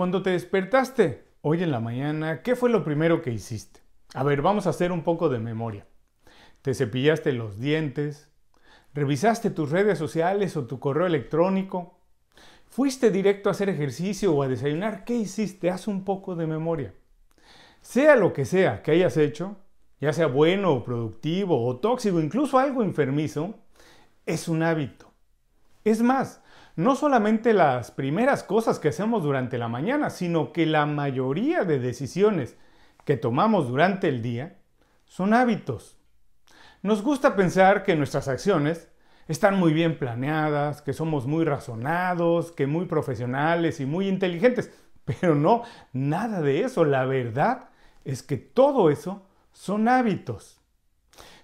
Cuando te despertaste hoy en la mañana, ¿qué fue lo primero que hiciste? A ver, vamos a hacer un poco de memoria. ¿Te cepillaste los dientes? ¿Revisaste tus redes sociales o tu correo electrónico? ¿Fuiste directo a hacer ejercicio o a desayunar? ¿Qué hiciste? Haz un poco de memoria. Sea lo que sea que hayas hecho, ya sea bueno o productivo o tóxico, incluso algo enfermizo, es un hábito. Es más, no solamente las primeras cosas que hacemos durante la mañana, sino que la mayoría de decisiones que tomamos durante el día son hábitos. Nos gusta pensar que nuestras acciones están muy bien planeadas, que somos muy razonados, que muy profesionales y muy inteligentes, pero no, nada de eso. La verdad es que todo eso son hábitos.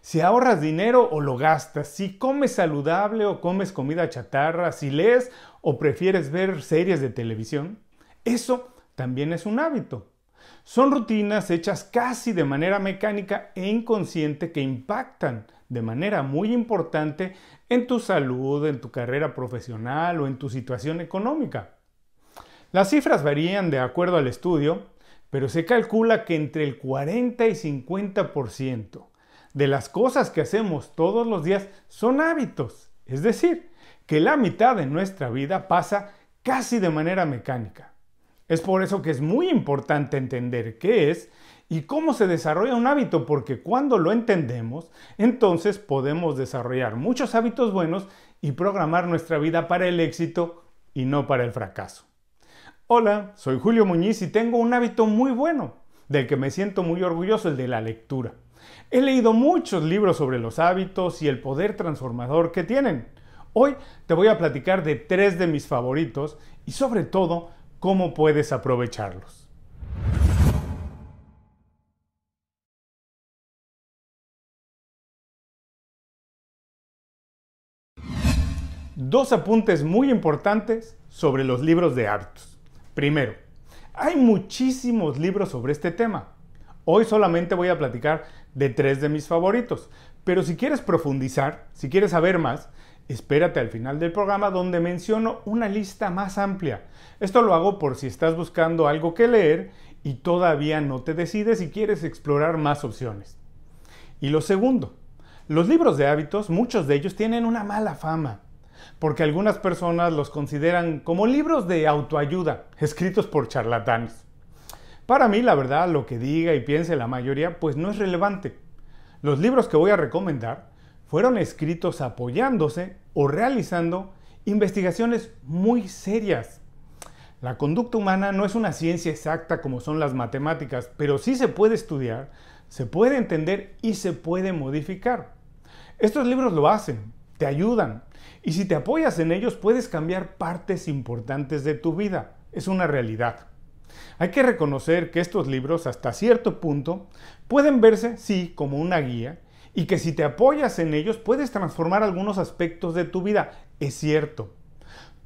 Si ahorras dinero o lo gastas, si comes saludable o comes comida chatarra, si lees o prefieres ver series de televisión, eso también es un hábito. Son rutinas hechas casi de manera mecánica e inconsciente que impactan de manera muy importante en tu salud, en tu carrera profesional o en tu situación económica. Las cifras varían de acuerdo al estudio, pero se calcula que entre el 40 y 50% de las cosas que hacemos todos los días son hábitos, es decir, que la mitad de nuestra vida pasa casi de manera mecánica. Es por eso que es muy importante entender qué es y cómo se desarrolla un hábito, porque cuando lo entendemos, entonces podemos desarrollar muchos hábitos buenos y programar nuestra vida para el éxito y no para el fracaso. Hola, soy Julio Muñiz y tengo un hábito muy bueno, del que me siento muy orgulloso, el de la lectura. He leído muchos libros sobre los hábitos y el poder transformador que tienen. Hoy te voy a platicar de tres de mis favoritos y sobre todo cómo puedes aprovecharlos. Dos apuntes muy importantes sobre los libros de hábitos. Primero, hay muchísimos libros sobre este tema. Hoy solamente voy a platicar de tres de mis favoritos. Pero si quieres profundizar, si quieres saber más, espérate al final del programa donde menciono una lista más amplia. Esto lo hago por si estás buscando algo que leer y todavía no te decides y quieres explorar más opciones. Y lo segundo, los libros de hábitos, muchos de ellos tienen una mala fama, porque algunas personas los consideran como libros de autoayuda, escritos por charlatanes. Para mí, la verdad, lo que diga y piense la mayoría, pues no es relevante. Los libros que voy a recomendar fueron escritos apoyándose o realizando investigaciones muy serias. La conducta humana no es una ciencia exacta como son las matemáticas, pero sí se puede estudiar, se puede entender y se puede modificar. Estos libros lo hacen, te ayudan, y si te apoyas en ellos puedes cambiar partes importantes de tu vida. Es una realidad. Hay que reconocer que estos libros, hasta cierto punto, pueden verse, sí, como una guía, y que si te apoyas en ellos puedes transformar algunos aspectos de tu vida. Es cierto.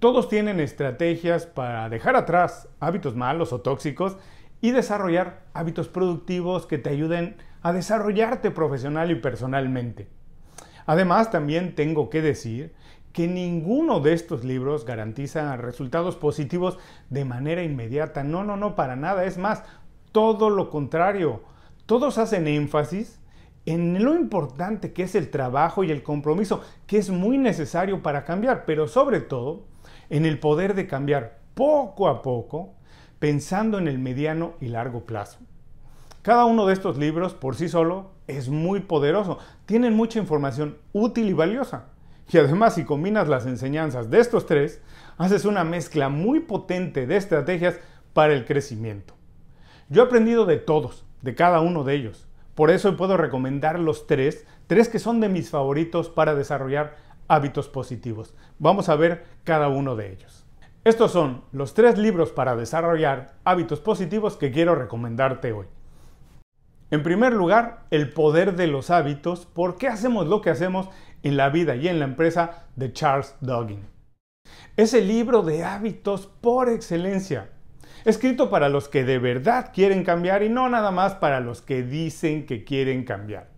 Todos tienen estrategias para dejar atrás hábitos malos o tóxicos y desarrollar hábitos productivos que te ayuden a desarrollarte profesional y personalmente. Además, también tengo que decir que ninguno de estos libros garantiza resultados positivos de manera inmediata. No, no, no, para nada. Es más, todo lo contrario. Todos hacen énfasis en lo importante que es el trabajo y el compromiso, que es muy necesario para cambiar, pero sobre todo en el poder de cambiar poco a poco, pensando en el mediano y largo plazo. Cada uno de estos libros por sí solo es muy poderoso, tienen mucha información útil y valiosa. Y además si combinas las enseñanzas de estos tres, haces una mezcla muy potente de estrategias para el crecimiento. Yo he aprendido de todos, de cada uno de ellos. Por eso puedo recomendar los tres, tres que son de mis favoritos para desarrollar hábitos positivos. Vamos a ver cada uno de ellos. Estos son los tres libros para desarrollar hábitos positivos que quiero recomendarte hoy. En primer lugar, El poder de los hábitos, por qué hacemos lo que hacemos en la vida y en la empresa de Charles Duggin. Es el libro de hábitos por excelencia, escrito para los que de verdad quieren cambiar y no nada más para los que dicen que quieren cambiar.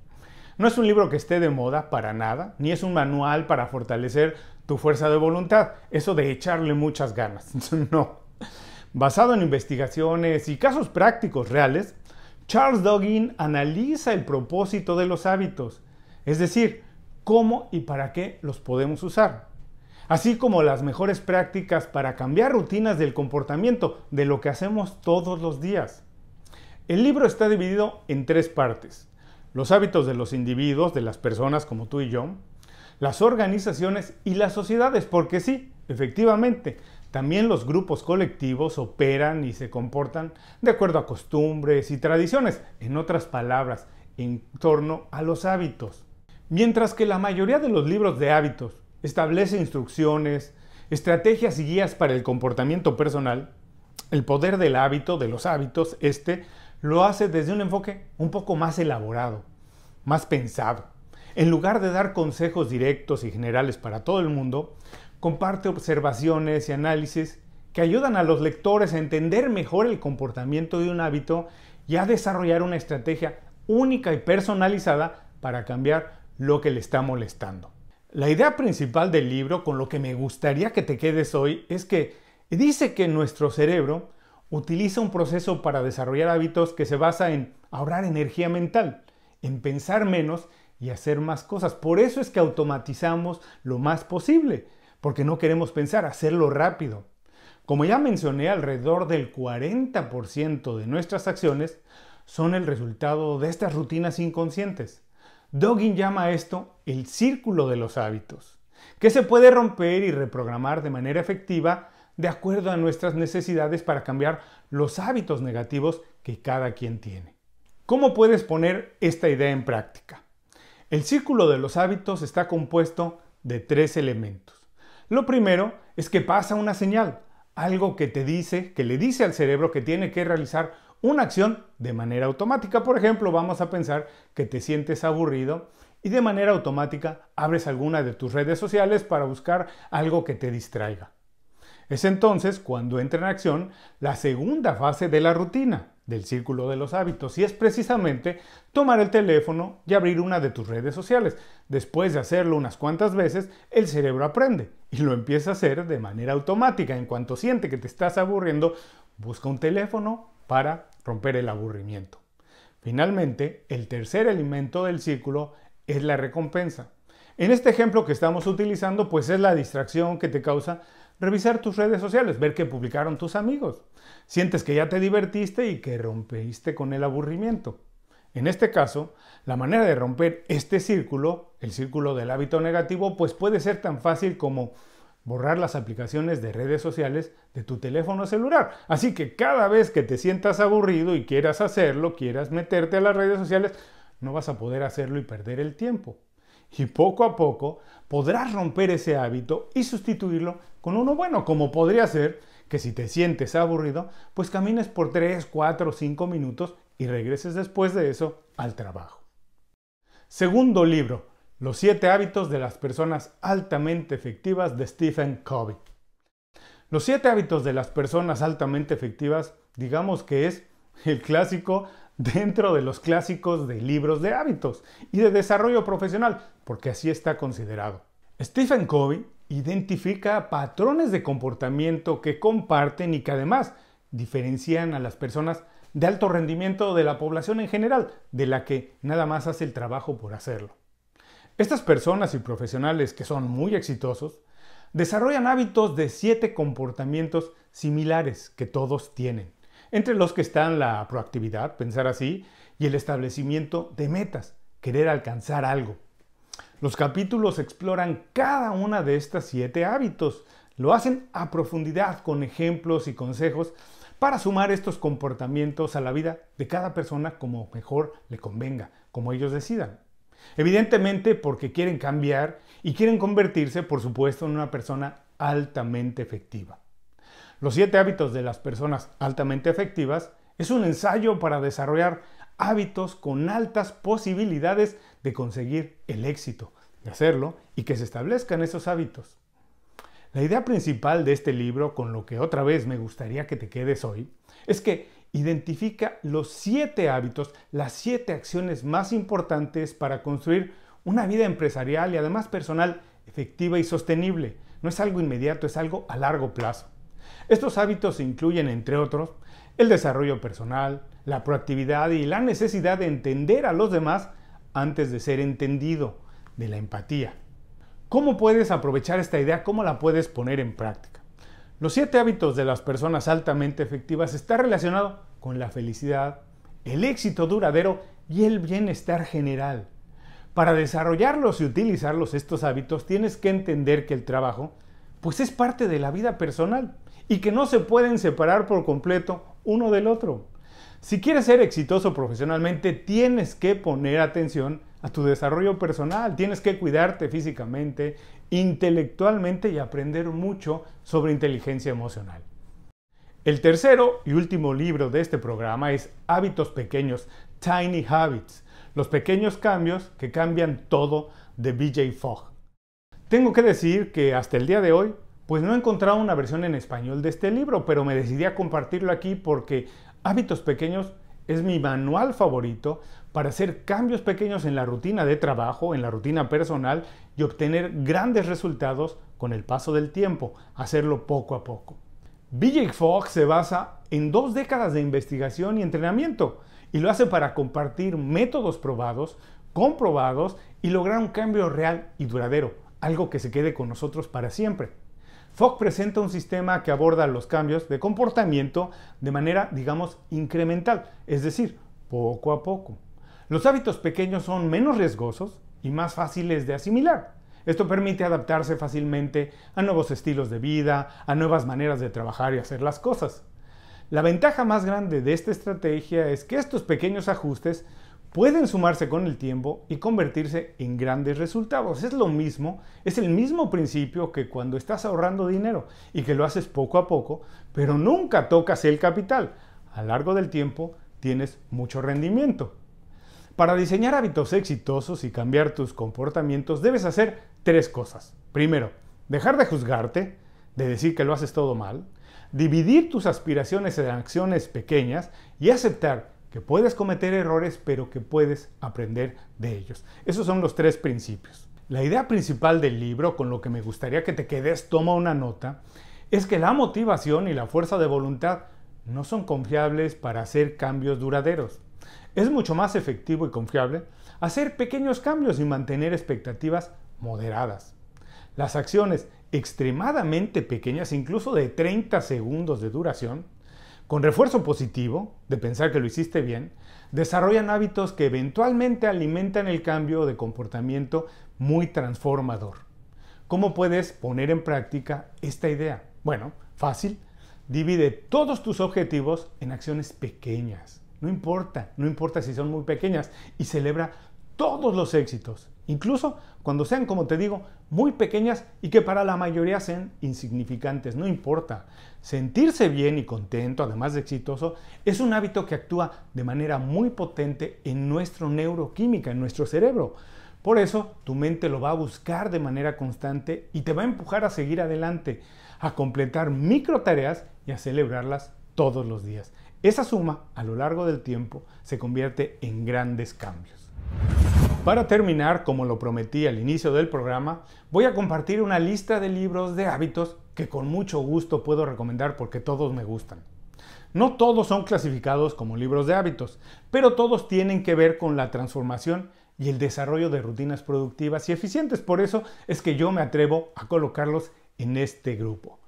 No es un libro que esté de moda para nada, ni es un manual para fortalecer tu fuerza de voluntad, eso de echarle muchas ganas, no. Basado en investigaciones y casos prácticos reales, Charles Duggin analiza el propósito de los hábitos, es decir, cómo y para qué los podemos usar, así como las mejores prácticas para cambiar rutinas del comportamiento de lo que hacemos todos los días. El libro está dividido en tres partes. Los hábitos de los individuos, de las personas como tú y yo, las organizaciones y las sociedades, porque sí, efectivamente, también los grupos colectivos operan y se comportan de acuerdo a costumbres y tradiciones, en otras palabras, en torno a los hábitos. Mientras que la mayoría de los libros de hábitos establece instrucciones, estrategias y guías para el comportamiento personal, el poder del hábito, de los hábitos, este lo hace desde un enfoque un poco más elaborado, más pensado. En lugar de dar consejos directos y generales para todo el mundo, comparte observaciones y análisis que ayudan a los lectores a entender mejor el comportamiento de un hábito y a desarrollar una estrategia única y personalizada para cambiar lo que le está molestando. La idea principal del libro, con lo que me gustaría que te quedes hoy, es que dice que nuestro cerebro utiliza un proceso para desarrollar hábitos que se basa en ahorrar energía mental, en pensar menos y hacer más cosas. Por eso es que automatizamos lo más posible, porque no queremos pensar, hacerlo rápido. Como ya mencioné, alrededor del 40% de nuestras acciones son el resultado de estas rutinas inconscientes. Doggin llama esto el círculo de los hábitos, que se puede romper y reprogramar de manera efectiva de acuerdo a nuestras necesidades para cambiar los hábitos negativos que cada quien tiene. ¿Cómo puedes poner esta idea en práctica? El círculo de los hábitos está compuesto de tres elementos. Lo primero es que pasa una señal, algo que te dice, que le dice al cerebro que tiene que realizar una acción de manera automática. Por ejemplo, vamos a pensar que te sientes aburrido y de manera automática abres alguna de tus redes sociales para buscar algo que te distraiga. Es entonces cuando entra en acción la segunda fase de la rutina, del círculo de los hábitos, y es precisamente tomar el teléfono y abrir una de tus redes sociales. Después de hacerlo unas cuantas veces, el cerebro aprende y lo empieza a hacer de manera automática. En cuanto siente que te estás aburriendo, busca un teléfono para romper el aburrimiento. Finalmente, el tercer elemento del círculo es la recompensa. En este ejemplo que estamos utilizando, pues es la distracción que te causa revisar tus redes sociales, ver qué publicaron tus amigos. Sientes que ya te divertiste y que rompiste con el aburrimiento. En este caso, la manera de romper este círculo, el círculo del hábito negativo, pues puede ser tan fácil como borrar las aplicaciones de redes sociales de tu teléfono celular. Así que cada vez que te sientas aburrido y quieras hacerlo, quieras meterte a las redes sociales, no vas a poder hacerlo y perder el tiempo. Y poco a poco podrás romper ese hábito y sustituirlo con uno bueno, como podría ser que si te sientes aburrido, pues camines por 3, 4, 5 minutos y regreses después de eso al trabajo. Segundo libro, los siete hábitos de las personas altamente efectivas de Stephen Covey. Los siete hábitos de las personas altamente efectivas, digamos que es el clásico dentro de los clásicos de libros de hábitos y de desarrollo profesional, porque así está considerado. Stephen Covey identifica patrones de comportamiento que comparten y que además diferencian a las personas de alto rendimiento de la población en general, de la que nada más hace el trabajo por hacerlo. Estas personas y profesionales que son muy exitosos desarrollan hábitos de siete comportamientos similares que todos tienen, entre los que están la proactividad, pensar así, y el establecimiento de metas, querer alcanzar algo. Los capítulos exploran cada una de estas siete hábitos, lo hacen a profundidad con ejemplos y consejos para sumar estos comportamientos a la vida de cada persona como mejor le convenga, como ellos decidan. Evidentemente porque quieren cambiar y quieren convertirse, por supuesto, en una persona altamente efectiva. Los siete hábitos de las personas altamente efectivas es un ensayo para desarrollar hábitos con altas posibilidades de conseguir el éxito, de hacerlo y que se establezcan esos hábitos. La idea principal de este libro, con lo que otra vez me gustaría que te quedes hoy, es que Identifica los siete hábitos, las siete acciones más importantes para construir una vida empresarial y además personal efectiva y sostenible. No es algo inmediato, es algo a largo plazo. Estos hábitos incluyen, entre otros, el desarrollo personal, la proactividad y la necesidad de entender a los demás antes de ser entendido, de la empatía. ¿Cómo puedes aprovechar esta idea? ¿Cómo la puedes poner en práctica? Los siete hábitos de las personas altamente efectivas está relacionado con la felicidad, el éxito duradero y el bienestar general. Para desarrollarlos y utilizarlos estos hábitos tienes que entender que el trabajo pues es parte de la vida personal y que no se pueden separar por completo uno del otro. Si quieres ser exitoso profesionalmente, tienes que poner atención a tu desarrollo personal. Tienes que cuidarte físicamente, intelectualmente y aprender mucho sobre inteligencia emocional. El tercero y último libro de este programa es Hábitos Pequeños, Tiny Habits, los pequeños cambios que cambian todo de BJ Fogg. Tengo que decir que hasta el día de hoy, pues no he encontrado una versión en español de este libro, pero me decidí a compartirlo aquí porque Hábitos Pequeños es mi manual favorito para hacer cambios pequeños en la rutina de trabajo, en la rutina personal y obtener grandes resultados con el paso del tiempo, hacerlo poco a poco. BJ Fox se basa en dos décadas de investigación y entrenamiento y lo hace para compartir métodos probados, comprobados y lograr un cambio real y duradero, algo que se quede con nosotros para siempre. Fogg presenta un sistema que aborda los cambios de comportamiento de manera, digamos, incremental, es decir, poco a poco. Los hábitos pequeños son menos riesgosos y más fáciles de asimilar. Esto permite adaptarse fácilmente a nuevos estilos de vida, a nuevas maneras de trabajar y hacer las cosas. La ventaja más grande de esta estrategia es que estos pequeños ajustes pueden sumarse con el tiempo y convertirse en grandes resultados. Es lo mismo, es el mismo principio que cuando estás ahorrando dinero y que lo haces poco a poco, pero nunca tocas el capital. A lo largo del tiempo tienes mucho rendimiento. Para diseñar hábitos exitosos y cambiar tus comportamientos debes hacer tres cosas. Primero, dejar de juzgarte, de decir que lo haces todo mal, dividir tus aspiraciones en acciones pequeñas y aceptar que puedes cometer errores, pero que puedes aprender de ellos. Esos son los tres principios. La idea principal del libro, con lo que me gustaría que te quedes, toma una nota, es que la motivación y la fuerza de voluntad no son confiables para hacer cambios duraderos. Es mucho más efectivo y confiable hacer pequeños cambios y mantener expectativas moderadas. Las acciones extremadamente pequeñas, incluso de 30 segundos de duración, con refuerzo positivo, de pensar que lo hiciste bien, desarrollan hábitos que eventualmente alimentan el cambio de comportamiento muy transformador. ¿Cómo puedes poner en práctica esta idea? Bueno, fácil. Divide todos tus objetivos en acciones pequeñas. No importa, no importa si son muy pequeñas. Y celebra todos los éxitos. Incluso cuando sean, como te digo, muy pequeñas y que para la mayoría sean insignificantes, no importa. Sentirse bien y contento, además de exitoso, es un hábito que actúa de manera muy potente en nuestra neuroquímica, en nuestro cerebro. Por eso tu mente lo va a buscar de manera constante y te va a empujar a seguir adelante, a completar micro tareas y a celebrarlas todos los días. Esa suma, a lo largo del tiempo, se convierte en grandes cambios. Para terminar, como lo prometí al inicio del programa, voy a compartir una lista de libros de hábitos que con mucho gusto puedo recomendar porque todos me gustan. No todos son clasificados como libros de hábitos, pero todos tienen que ver con la transformación y el desarrollo de rutinas productivas y eficientes. Por eso es que yo me atrevo a colocarlos en este grupo.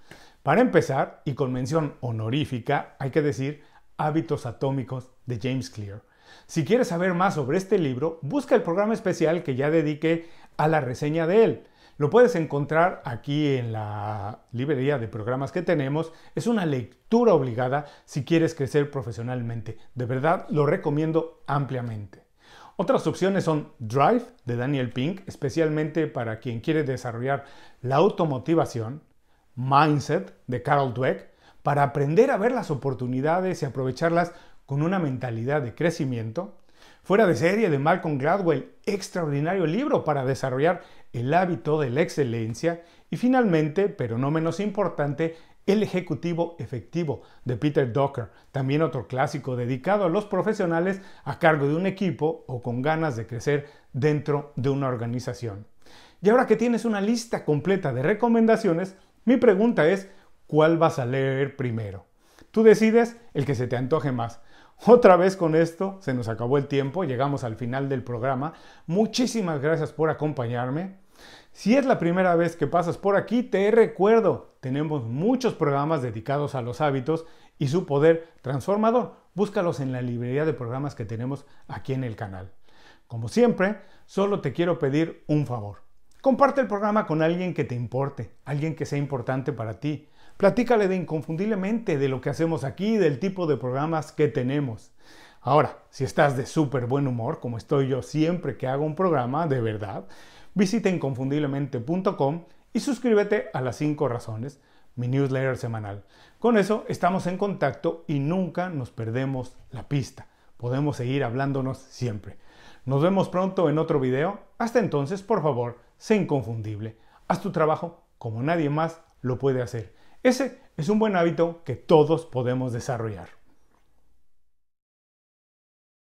Para empezar, y con mención honorífica, hay que decir Hábitos Atómicos de James Clear si quieres saber más sobre este libro, busca el programa especial que ya dediqué a la reseña de él. Lo puedes encontrar aquí en la librería de programas que tenemos. Es una lectura obligada si quieres crecer profesionalmente. De verdad, lo recomiendo ampliamente. Otras opciones son Drive de Daniel Pink, especialmente para quien quiere desarrollar la automotivación, Mindset de Carol Dweck, para aprender a ver las oportunidades y aprovecharlas con una mentalidad de crecimiento, fuera de serie de Malcolm Gladwell, extraordinario libro para desarrollar el hábito de la excelencia y finalmente, pero no menos importante, El Ejecutivo Efectivo de Peter Docker, también otro clásico dedicado a los profesionales a cargo de un equipo o con ganas de crecer dentro de una organización. Y ahora que tienes una lista completa de recomendaciones, mi pregunta es, ¿cuál vas a leer primero? Tú decides el que se te antoje más otra vez con esto, se nos acabó el tiempo, llegamos al final del programa. Muchísimas gracias por acompañarme. Si es la primera vez que pasas por aquí, te recuerdo, tenemos muchos programas dedicados a los hábitos y su poder transformador. Búscalos en la librería de programas que tenemos aquí en el canal. Como siempre, solo te quiero pedir un favor. Comparte el programa con alguien que te importe, alguien que sea importante para ti. Platícale de inconfundiblemente de lo que hacemos aquí, del tipo de programas que tenemos. Ahora, si estás de súper buen humor, como estoy yo siempre que hago un programa, de verdad, visita inconfundiblemente.com y suscríbete a las 5 razones, mi newsletter semanal. Con eso estamos en contacto y nunca nos perdemos la pista. Podemos seguir hablándonos siempre. Nos vemos pronto en otro video. Hasta entonces, por favor, sé inconfundible. Haz tu trabajo como nadie más lo puede hacer. Ese es un buen hábito que todos podemos desarrollar.